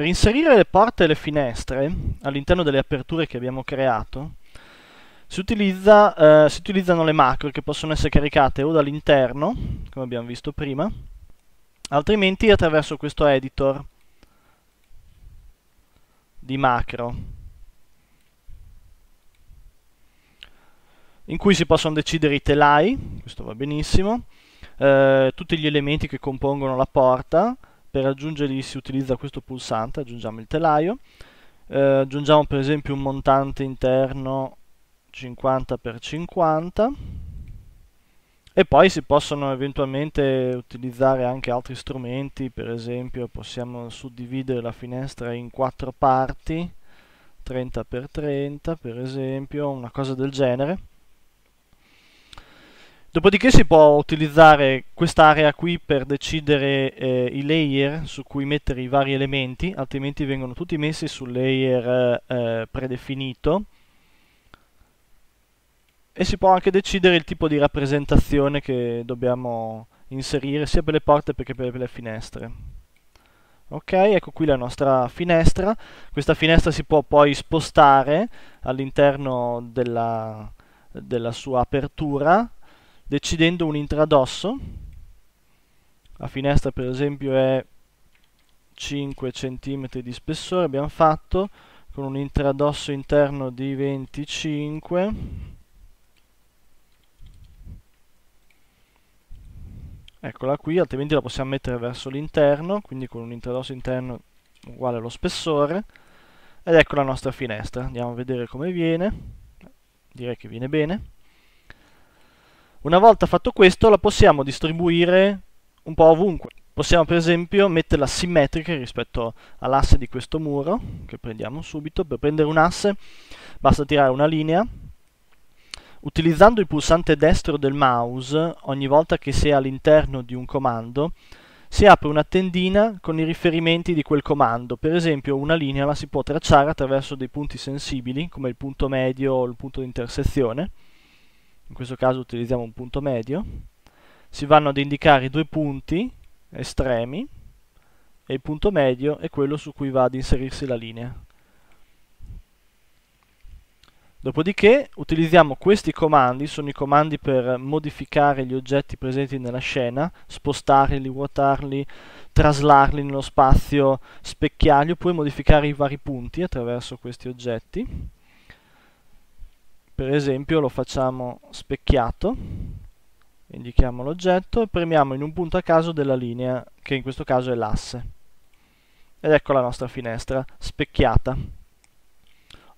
Per inserire le porte e le finestre all'interno delle aperture che abbiamo creato, si, utilizza, eh, si utilizzano le macro che possono essere caricate o dall'interno, come abbiamo visto prima, altrimenti attraverso questo editor di macro in cui si possono decidere i telai, questo va benissimo, eh, tutti gli elementi che compongono la porta, per aggiungerli si utilizza questo pulsante, aggiungiamo il telaio, eh, aggiungiamo per esempio un montante interno 50x50 e poi si possono eventualmente utilizzare anche altri strumenti, per esempio possiamo suddividere la finestra in quattro parti, 30x30 per esempio, una cosa del genere Dopodiché si può utilizzare quest'area qui per decidere eh, i layer su cui mettere i vari elementi, altrimenti vengono tutti messi sul layer eh, predefinito. E si può anche decidere il tipo di rappresentazione che dobbiamo inserire sia per le porte che per le finestre. Ok, ecco qui la nostra finestra. Questa finestra si può poi spostare all'interno della, della sua apertura decidendo un intradosso. La finestra per esempio è 5 cm di spessore, abbiamo fatto con un intradosso interno di 25 eccola qui altrimenti la possiamo mettere verso l'interno quindi con un intradosso interno uguale allo spessore ed ecco la nostra finestra andiamo a vedere come viene direi che viene bene una volta fatto questo la possiamo distribuire un po' ovunque. Possiamo per esempio metterla simmetrica rispetto all'asse di questo muro, che prendiamo subito. Per prendere un asse basta tirare una linea. Utilizzando il pulsante destro del mouse, ogni volta che si è all'interno di un comando, si apre una tendina con i riferimenti di quel comando. Per esempio una linea la si può tracciare attraverso dei punti sensibili, come il punto medio o il punto di intersezione in questo caso utilizziamo un punto medio, si vanno ad indicare i due punti estremi e il punto medio è quello su cui va ad inserirsi la linea. Dopodiché utilizziamo questi comandi, sono i comandi per modificare gli oggetti presenti nella scena, spostarli, ruotarli, traslarli nello spazio specchiarli, oppure modificare i vari punti attraverso questi oggetti per esempio lo facciamo specchiato, indichiamo l'oggetto e premiamo in un punto a caso della linea, che in questo caso è l'asse. Ed ecco la nostra finestra specchiata.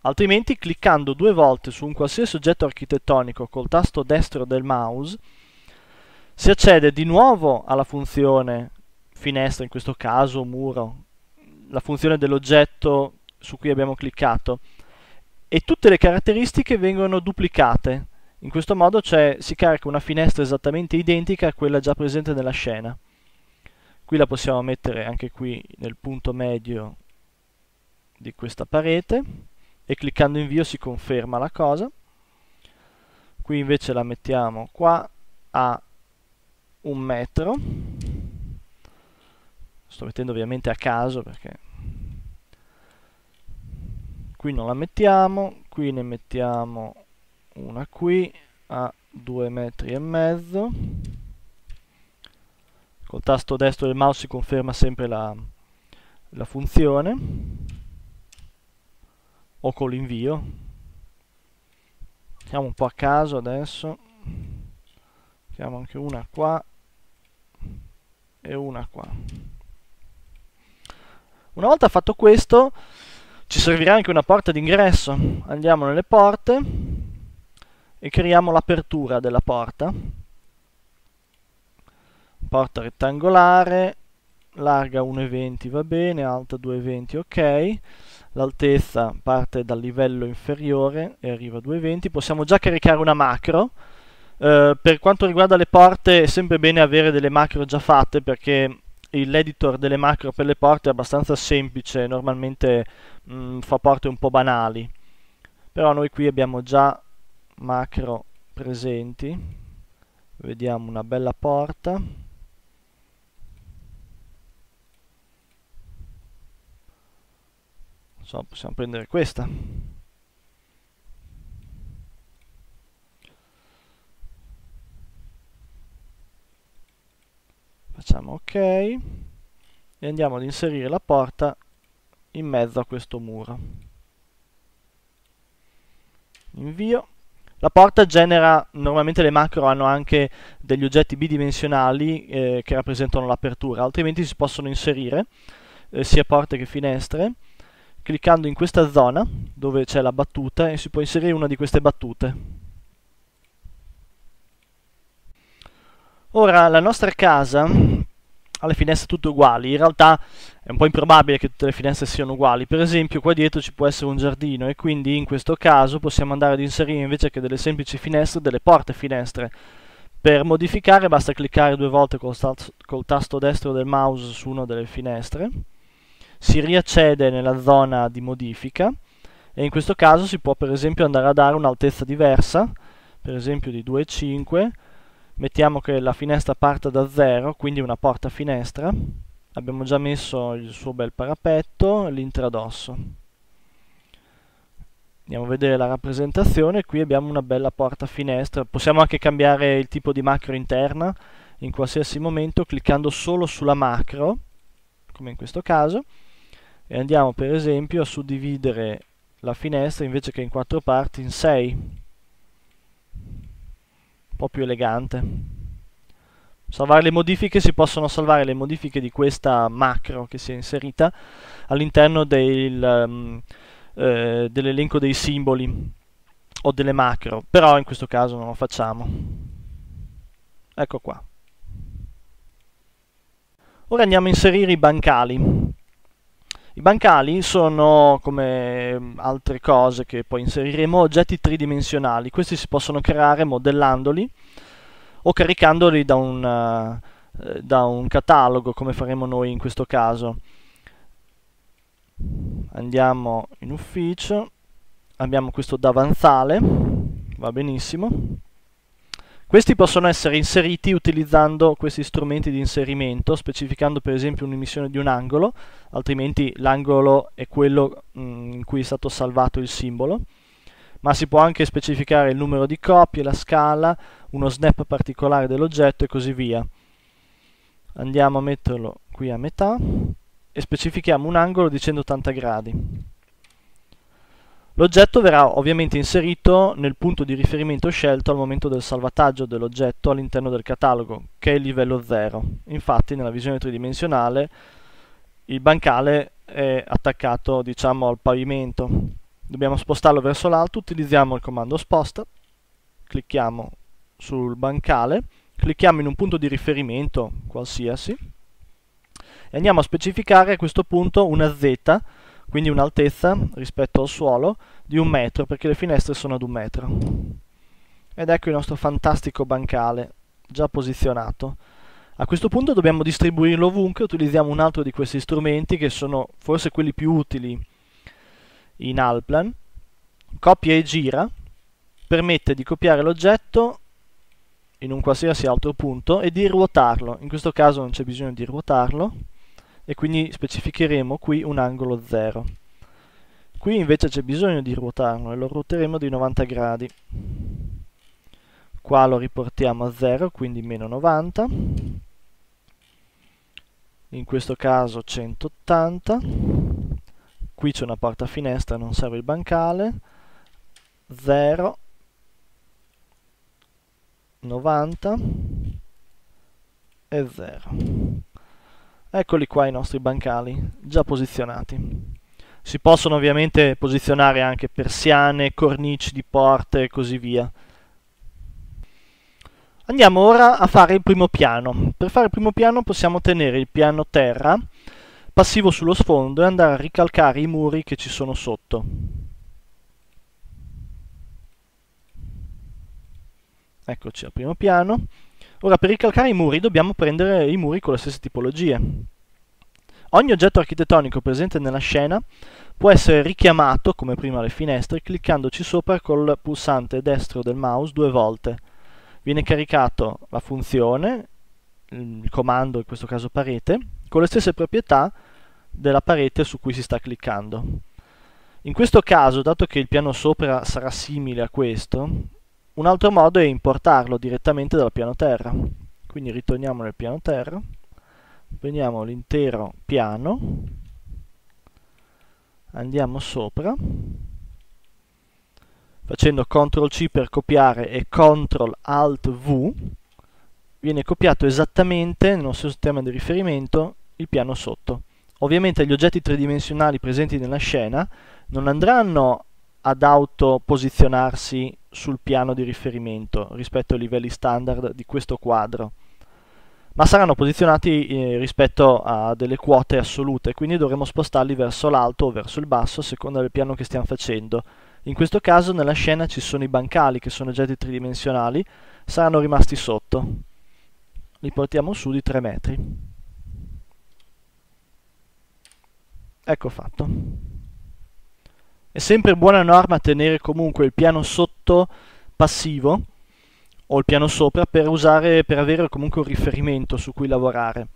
Altrimenti cliccando due volte su un qualsiasi oggetto architettonico col tasto destro del mouse si accede di nuovo alla funzione finestra, in questo caso muro, la funzione dell'oggetto su cui abbiamo cliccato, e tutte le caratteristiche vengono duplicate. In questo modo cioè, si carica una finestra esattamente identica a quella già presente nella scena. Qui la possiamo mettere anche qui nel punto medio di questa parete e cliccando invio si conferma la cosa. Qui invece la mettiamo qua a un metro. Sto mettendo ovviamente a caso perché qui non la mettiamo qui ne mettiamo una qui a due metri e mezzo col tasto destro del mouse si conferma sempre la, la funzione o con l'invio siamo un po' a caso adesso mettiamo anche una qua e una qua una volta fatto questo ci servirà anche una porta d'ingresso. Andiamo nelle porte e creiamo l'apertura della porta. Porta rettangolare, larga 1,20 va bene, alta 2,20 ok. L'altezza parte dal livello inferiore e arriva a 2,20. Possiamo già caricare una macro. Eh, per quanto riguarda le porte è sempre bene avere delle macro già fatte perché l'editor delle macro per le porte è abbastanza semplice, normalmente mh, mm, fa porte un po' banali, però noi qui abbiamo già macro presenti, vediamo una bella porta, so, possiamo prendere questa, facciamo ok e andiamo ad inserire la porta in mezzo a questo muro invio la porta genera, normalmente le macro hanno anche degli oggetti bidimensionali eh, che rappresentano l'apertura, altrimenti si possono inserire eh, sia porte che finestre cliccando in questa zona dove c'è la battuta e si può inserire una di queste battute. Ora la nostra casa alle finestre tutte uguali. In realtà è un po' improbabile che tutte le finestre siano uguali. Per esempio, qua dietro ci può essere un giardino e quindi in questo caso possiamo andare ad inserire invece che delle semplici finestre, delle porte finestre. Per modificare basta cliccare due volte col, col tasto destro del mouse su una delle finestre. Si riaccede nella zona di modifica e in questo caso si può per esempio andare a dare un'altezza diversa, per esempio di 2,5 mettiamo che la finestra parta da zero, quindi una porta finestra, abbiamo già messo il suo bel parapetto, l'intradosso. Andiamo a vedere la rappresentazione, qui abbiamo una bella porta finestra, possiamo anche cambiare il tipo di macro interna in qualsiasi momento cliccando solo sulla macro, come in questo caso, e andiamo per esempio a suddividere la finestra invece che in quattro parti in sei po' più elegante. Salvare le modifiche, si possono salvare le modifiche di questa macro che si è inserita all'interno del, um, eh, dell'elenco dei simboli o delle macro, però in questo caso non lo facciamo. Ecco qua. Ora andiamo a inserire i bancali. I bancali sono, come mm, altre cose che poi inseriremo, oggetti tridimensionali. Questi si possono creare modellandoli o caricandoli da un, eh, da un catalogo, come faremo noi in questo caso. Andiamo in ufficio, abbiamo questo davanzale, va benissimo. Questi possono essere inseriti utilizzando questi strumenti di inserimento, specificando per esempio un'emissione di un angolo, altrimenti l'angolo è quello mm, in cui è stato salvato il simbolo, ma si può anche specificare il numero di copie, la scala, uno snap particolare dell'oggetto e così via. Andiamo a metterlo qui a metà e specifichiamo un angolo di 180 gradi. L'oggetto verrà ovviamente inserito nel punto di riferimento scelto al momento del salvataggio dell'oggetto all'interno del catalogo, che è il livello 0. Infatti nella visione tridimensionale il bancale è attaccato diciamo, al pavimento. Dobbiamo spostarlo verso l'alto, utilizziamo il comando sposta, clicchiamo sul bancale, clicchiamo in un punto di riferimento qualsiasi e andiamo a specificare a questo punto una Z quindi un'altezza rispetto al suolo di un metro perché le finestre sono ad un metro. Ed ecco il nostro fantastico bancale già posizionato. A questo punto dobbiamo distribuirlo ovunque, utilizziamo un altro di questi strumenti che sono forse quelli più utili in Alplan. Copia e gira permette di copiare l'oggetto in un qualsiasi altro punto e di ruotarlo. In questo caso non c'è bisogno di ruotarlo e quindi specificheremo qui un angolo 0. Qui invece c'è bisogno di ruotarlo e lo ruoteremo di 90 gradi. Qua lo riportiamo a 0, quindi meno 90. In questo caso 180. Qui c'è una porta finestra, non serve il bancale. 0, 90 e 0. Eccoli qua i nostri bancali, già posizionati. Si possono ovviamente posizionare anche persiane, cornici di porte e così via. Andiamo ora a fare il primo piano. Per fare il primo piano possiamo tenere il piano terra passivo sullo sfondo e andare a ricalcare i muri che ci sono sotto. Eccoci al primo piano. Ora per ricalcare i muri dobbiamo prendere i muri con le stesse tipologie. Ogni oggetto architettonico presente nella scena può essere richiamato, come prima le finestre, cliccandoci sopra col pulsante destro del mouse due volte. Viene caricato la funzione, il comando, in questo caso parete, con le stesse proprietà della parete su cui si sta cliccando. In questo caso, dato che il piano sopra sarà simile a questo, un altro modo è importarlo direttamente dal piano terra. Quindi ritorniamo nel piano terra, prendiamo l'intero piano, andiamo sopra, facendo CTRL C per copiare e CTRL ALT V, viene copiato esattamente nel nostro sistema di riferimento il piano sotto. Ovviamente gli oggetti tridimensionali presenti nella scena non andranno ad autoposizionarsi sul piano di riferimento rispetto ai livelli standard di questo quadro, ma saranno posizionati eh, rispetto a delle quote assolute, quindi dovremo spostarli verso l'alto o verso il basso a seconda del piano che stiamo facendo. In questo caso nella scena ci sono i bancali che sono oggetti tridimensionali, saranno rimasti sotto. Li portiamo su di 3 metri. Ecco fatto. È sempre buona norma tenere comunque il piano sotto passivo o il piano sopra per, usare, per avere comunque un riferimento su cui lavorare.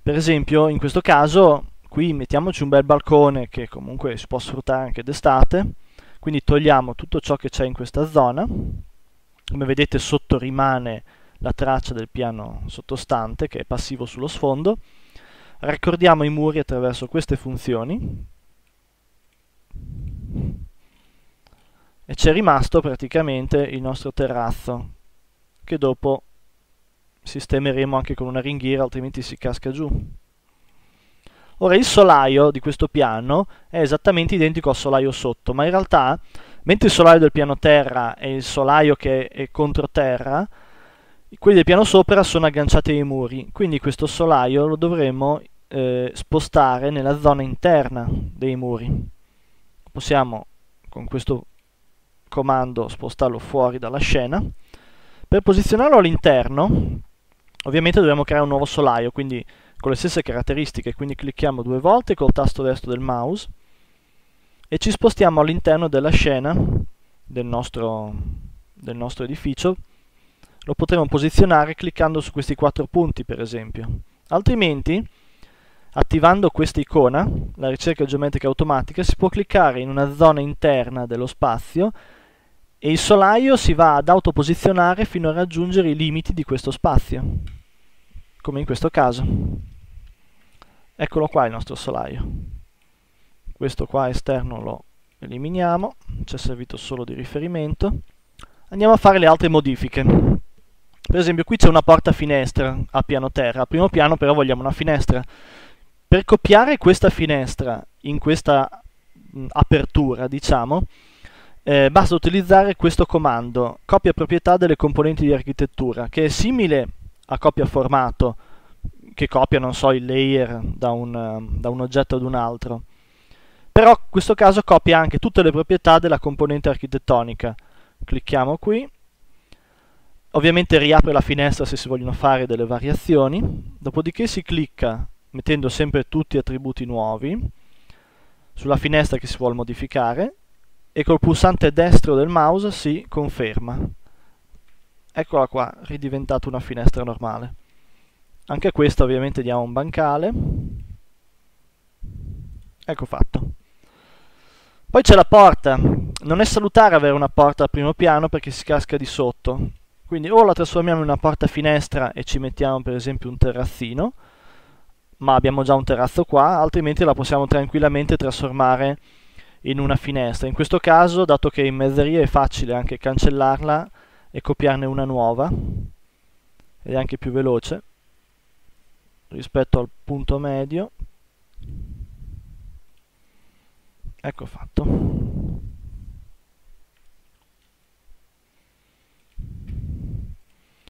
Per esempio, in questo caso, qui mettiamoci un bel balcone che comunque si può sfruttare anche d'estate, quindi togliamo tutto ciò che c'è in questa zona. Come vedete sotto rimane la traccia del piano sottostante che è passivo sullo sfondo. Raccordiamo i muri attraverso queste funzioni e c'è rimasto praticamente il nostro terrazzo che dopo sistemeremo anche con una ringhiera altrimenti si casca giù ora il solaio di questo piano è esattamente identico al solaio sotto ma in realtà mentre il solaio del piano terra è il solaio che è contro terra quelli del piano sopra sono agganciati ai muri quindi questo solaio lo dovremo eh, spostare nella zona interna dei muri possiamo con questo comando spostarlo fuori dalla scena. Per posizionarlo all'interno, ovviamente dobbiamo creare un nuovo solaio, quindi con le stesse caratteristiche, quindi clicchiamo due volte col tasto destro del mouse e ci spostiamo all'interno della scena del nostro, del nostro edificio. Lo potremo posizionare cliccando su questi quattro punti, per esempio. Altrimenti, attivando questa icona, la ricerca geometrica automatica, si può cliccare in una zona interna dello spazio e il solaio si va ad autoposizionare fino a raggiungere i limiti di questo spazio, come in questo caso. Eccolo qua il nostro solaio. Questo qua esterno lo eliminiamo, ci è servito solo di riferimento. Andiamo a fare le altre modifiche. Per esempio qui c'è una porta finestra a piano terra, a primo piano però vogliamo una finestra. Per copiare questa finestra in questa apertura, diciamo, eh, basta utilizzare questo comando copia proprietà delle componenti di architettura che è simile a copia formato che copia, non so, il layer da un, eh, da un oggetto ad un altro però in questo caso copia anche tutte le proprietà della componente architettonica clicchiamo qui ovviamente riapre la finestra se si vogliono fare delle variazioni, dopodiché si clicca mettendo sempre tutti gli attributi nuovi sulla finestra che si vuole modificare e col pulsante destro del mouse si conferma. Eccola qua, ridiventata una finestra normale. Anche questa ovviamente diamo un bancale. Ecco fatto. Poi c'è la porta. Non è salutare avere una porta al primo piano perché si casca di sotto. Quindi o la trasformiamo in una porta finestra e ci mettiamo per esempio un terrazzino, ma abbiamo già un terrazzo qua, altrimenti la possiamo tranquillamente trasformare in una finestra. In questo caso, dato che in mezzeria è facile anche cancellarla e copiarne una nuova, ed è anche più veloce rispetto al punto medio. Ecco fatto.